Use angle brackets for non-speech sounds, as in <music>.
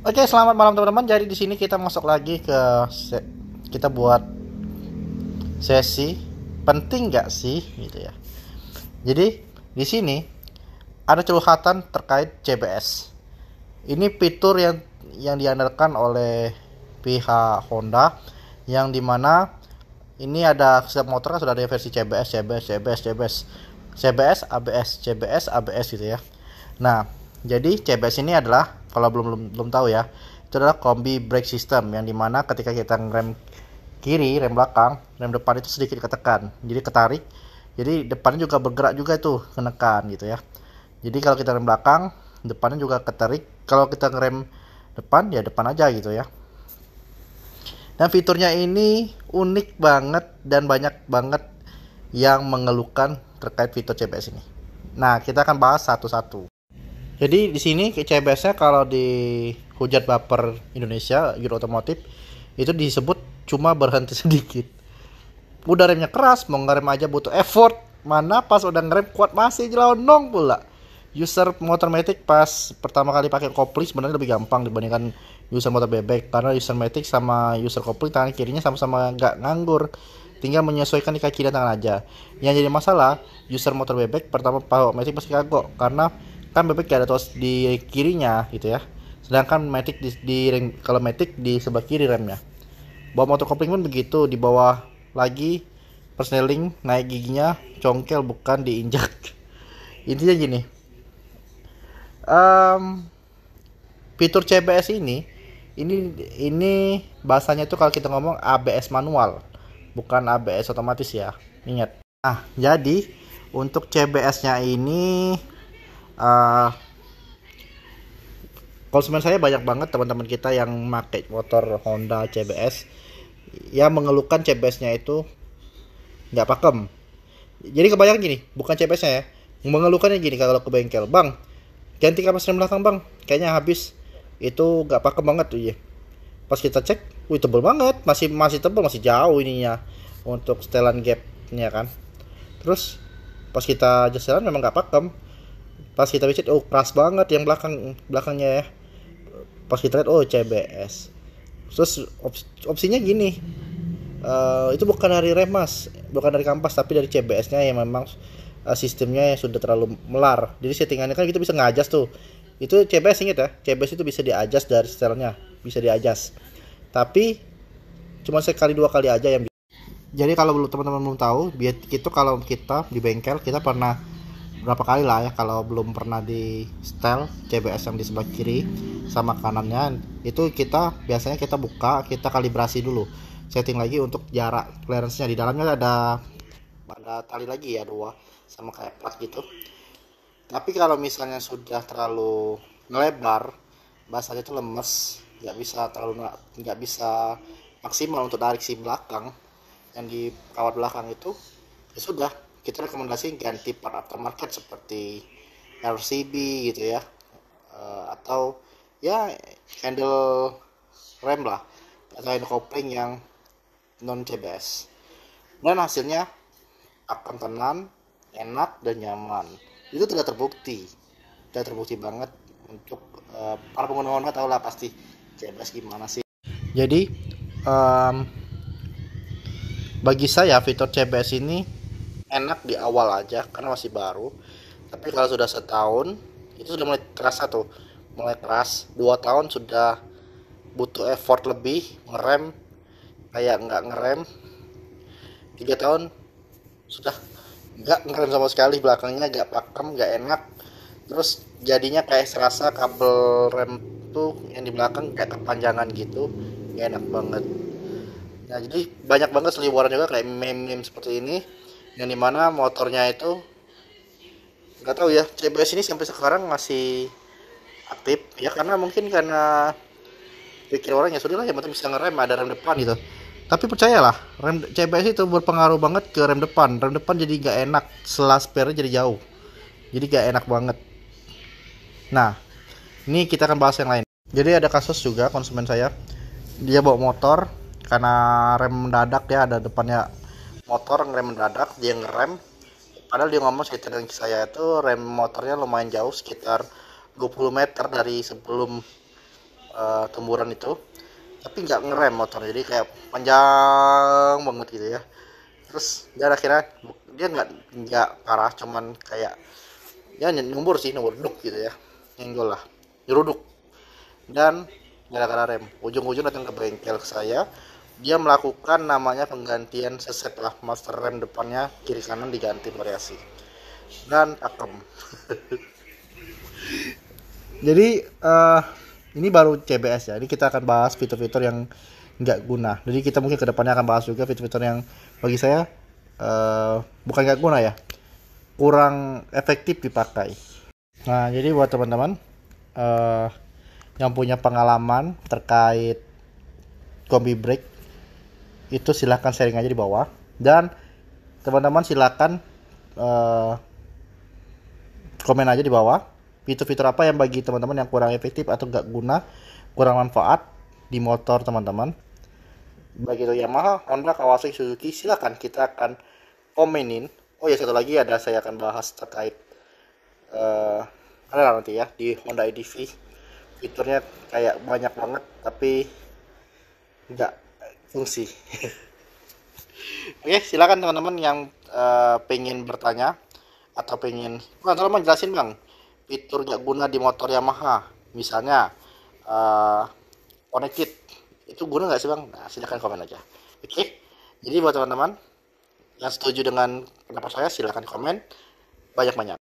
Oke, selamat malam teman-teman. Jadi di sini kita masuk lagi ke kita buat sesi penting nggak sih gitu ya. Jadi di sini ada curhatan terkait CBS. Ini fitur yang yang diandalkan oleh pihak Honda yang dimana ini ada setiap motor kan sudah ada versi CBS, CBS, CBS, CBS, CBS, ABS, CBS, ABS gitu ya. Nah, jadi CBS ini adalah kalau belum belum, belum tahu ya itu adalah kombi brake system yang dimana ketika kita ngerem kiri rem belakang rem depan itu sedikit ketekan jadi ketarik jadi depannya juga bergerak juga itu, kenekan gitu ya jadi kalau kita rem belakang depannya juga ketarik kalau kita ngerem depan ya depan aja gitu ya dan fiturnya ini unik banget dan banyak banget yang mengeluhkan terkait fitur CBS ini nah kita akan bahas satu-satu jadi di sini CBS-nya kalau di hujat baper Indonesia Euro Otomotif itu disebut cuma berhenti <laughs> sedikit. Udah remnya keras, mau ngerem aja butuh effort. Mana pas udah ngerem kuat masih jelonong pula. User motor matic pas pertama kali pakai kopling sebenarnya lebih gampang dibandingkan user motor bebek karena user matic sama user kopling tangan kirinya sama-sama nggak nganggur tinggal menyesuaikan di kaki dan tangan aja. Yang jadi masalah, user motor bebek pertama pakai Matic pasti kagok karena kan Bebek ada tos di kirinya gitu ya sedangkan Matic di, di ring kalau Matic di sebelah kiri remnya bawa motor kopling pun begitu di bawah lagi persneling naik giginya congkel bukan diinjak <laughs> intinya gini um, fitur CBS ini ini ini bahasanya tuh kalau kita ngomong ABS manual bukan ABS otomatis ya ingat nah jadi untuk CBS nya ini uh, konsumen saya banyak banget teman-teman kita yang pakai motor Honda CBS yang mengeluhkan CBS-nya itu nggak pakem. Jadi kebayang gini, bukan CBS-nya ya, mengeluhkannya gini kalau ke bengkel, bang ganti kapas rem belakang bang, kayaknya habis itu nggak pakem banget tuh ya. Pas kita cek, wih tebel banget, masih masih tebel, masih jauh ininya untuk setelan gapnya kan. Terus pas kita jalan memang nggak pakem, pas kita picit oh keras banget yang belakang belakangnya ya pas kita lihat oh CBS terus op opsinya gini uh, itu bukan dari remas bukan dari kampas tapi dari CBS nya yang memang uh, sistemnya yang sudah terlalu melar jadi settingannya kan kita bisa ngajas tuh itu CBS inget ya CBS itu bisa diajas dari setelnya bisa diajas tapi cuma sekali dua kali aja yang jadi kalau belum teman-teman belum tahu itu kalau kita di bengkel kita pernah berapa kali lah ya kalau belum pernah di setel CBS yang di sebelah kiri sama kanannya itu kita biasanya kita buka kita kalibrasi dulu setting lagi untuk jarak clearance-nya di dalamnya ada ada tali lagi ya dua sama kayak plat gitu tapi kalau misalnya sudah terlalu lebar bahasanya itu lemes nggak bisa terlalu nggak bisa maksimal untuk tarik si belakang yang di kawat belakang itu ya sudah kita rekomendasi ganti part aftermarket seperti RCB gitu ya uh, atau ya handle rem lah atau handle kopling yang non CBS dan hasilnya akan tenang enak dan nyaman itu sudah terbukti sudah terbukti banget untuk uh, para pengguna tahu lah pasti CBS gimana sih jadi um, bagi saya fitur CBS ini enak di awal aja karena masih baru tapi kalau sudah setahun itu sudah mulai terasa tuh mulai keras dua tahun sudah butuh effort lebih ngerem kayak nggak ngerem tiga tahun sudah nggak ngerem sama sekali belakangnya nggak pakem nggak enak terus jadinya kayak serasa kabel rem tuh yang di belakang kayak kepanjangan gitu enak banget nah jadi banyak banget seliwaran juga kayak meme-meme seperti ini yang dimana motornya itu nggak tahu ya CBS ini sampai sekarang masih aktif ya karena mungkin karena pikir orangnya sudah lah ya motor bisa ngerem ada rem depan gitu tapi percayalah rem CBS itu berpengaruh banget ke rem depan rem depan jadi nggak enak selas pernya jadi jauh jadi nggak enak banget nah ini kita akan bahas yang lain jadi ada kasus juga konsumen saya dia bawa motor karena rem mendadak ya ada depannya motor ngerem mendadak dia ngerem padahal dia ngomong sekitar dengan saya itu rem motornya lumayan jauh sekitar 20 meter dari sebelum uh, eh, temburan itu tapi nggak ngerem motor jadi kayak panjang banget gitu ya terus dia akhirnya dia nggak nggak parah cuman kayak ya nyumbur sih nyumbur duk gitu ya nyenggol lah nyeruduk dan gara-gara rem ujung-ujung datang ke bengkel ke saya dia melakukan namanya penggantian sesetelah master rem depannya kiri kanan diganti variasi dan akrom <laughs> jadi uh, ini baru CBS ya ini kita akan bahas fitur-fitur yang nggak guna jadi kita mungkin kedepannya akan bahas juga fitur-fitur yang bagi saya uh, bukan nggak guna ya kurang efektif dipakai nah jadi buat teman-teman uh, yang punya pengalaman terkait kombi break itu silahkan sharing aja di bawah dan teman-teman silahkan uh, eh, komen aja di bawah fitur-fitur apa yang bagi teman-teman yang kurang efektif atau gak guna kurang manfaat di motor teman-teman bagi itu Yamaha, Honda, Kawasaki, Suzuki silahkan kita akan komenin oh ya satu lagi ada saya akan bahas terkait uh, ada nanti ya di Honda EDV fiturnya kayak banyak banget tapi nggak fungsi oke silakan teman-teman yang uh, pengen bertanya atau pengen bang tolong jelasin bang fitur gak guna di motor Yamaha misalnya uh, eh, connected itu guna nggak sih bang nah, silakan komen aja oke jadi buat teman-teman yang setuju dengan pendapat saya silakan komen banyak-banyak